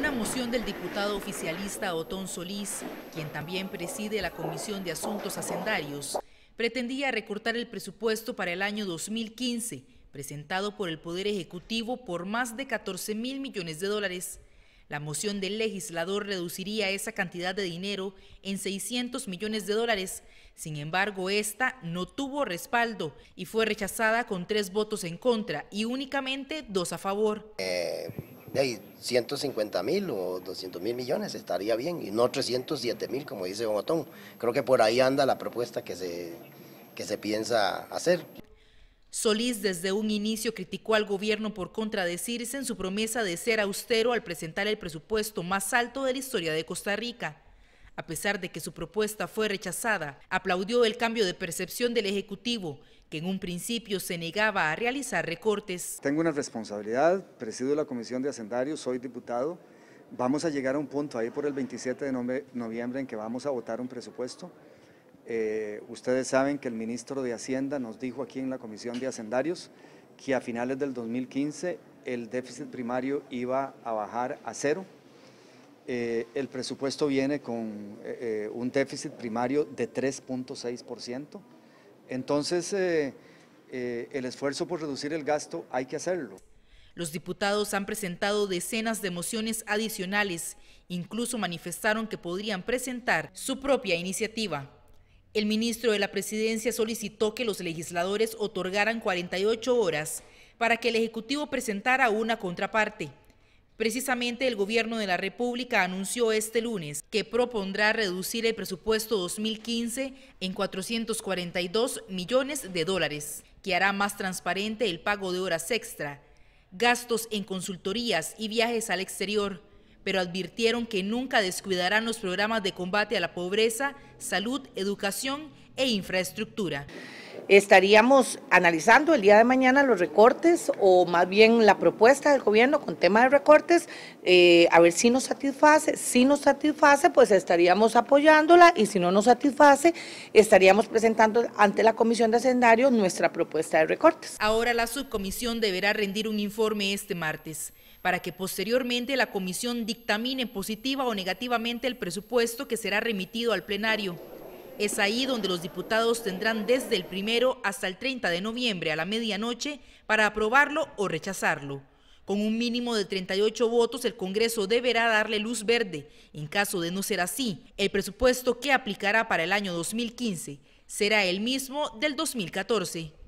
una moción del diputado oficialista Otón Solís, quien también preside la Comisión de Asuntos Hacendarios, pretendía recortar el presupuesto para el año 2015, presentado por el Poder Ejecutivo por más de 14 mil millones de dólares. La moción del legislador reduciría esa cantidad de dinero en 600 millones de dólares. Sin embargo, esta no tuvo respaldo y fue rechazada con tres votos en contra y únicamente dos a favor. Eh, 150 mil o 200 mil millones estaría bien, y no 307 mil, como dice Don Creo que por ahí anda la propuesta que se, que se piensa hacer. Solís desde un inicio criticó al gobierno por contradecirse en su promesa de ser austero al presentar el presupuesto más alto de la historia de Costa Rica. A pesar de que su propuesta fue rechazada, aplaudió el cambio de percepción del Ejecutivo, que en un principio se negaba a realizar recortes. Tengo una responsabilidad, presido la Comisión de Hacendarios, soy diputado. Vamos a llegar a un punto ahí por el 27 de noviembre en que vamos a votar un presupuesto. Eh, ustedes saben que el ministro de Hacienda nos dijo aquí en la Comisión de Hacendarios que a finales del 2015 el déficit primario iba a bajar a cero. Eh, el presupuesto viene con eh, eh, un déficit primario de 3.6%. Entonces, el esfuerzo por reducir el gasto hay que hacerlo. Los diputados han presentado decenas de mociones adicionales, incluso manifestaron que podrían presentar su propia iniciativa. El ministro de la Presidencia solicitó que los legisladores otorgaran 48 horas para que el Ejecutivo presentara una contraparte. Precisamente el gobierno de la República anunció este lunes que propondrá reducir el presupuesto 2015 en 442 millones de dólares, que hará más transparente el pago de horas extra, gastos en consultorías y viajes al exterior, pero advirtieron que nunca descuidarán los programas de combate a la pobreza, salud, educación e infraestructura estaríamos analizando el día de mañana los recortes o más bien la propuesta del gobierno con tema de recortes, eh, a ver si nos satisface, si nos satisface pues estaríamos apoyándola y si no nos satisface estaríamos presentando ante la Comisión de Hacendarios nuestra propuesta de recortes. Ahora la subcomisión deberá rendir un informe este martes para que posteriormente la comisión dictamine positiva o negativamente el presupuesto que será remitido al plenario. Es ahí donde los diputados tendrán desde el primero hasta el 30 de noviembre a la medianoche para aprobarlo o rechazarlo. Con un mínimo de 38 votos, el Congreso deberá darle luz verde. En caso de no ser así, el presupuesto que aplicará para el año 2015 será el mismo del 2014.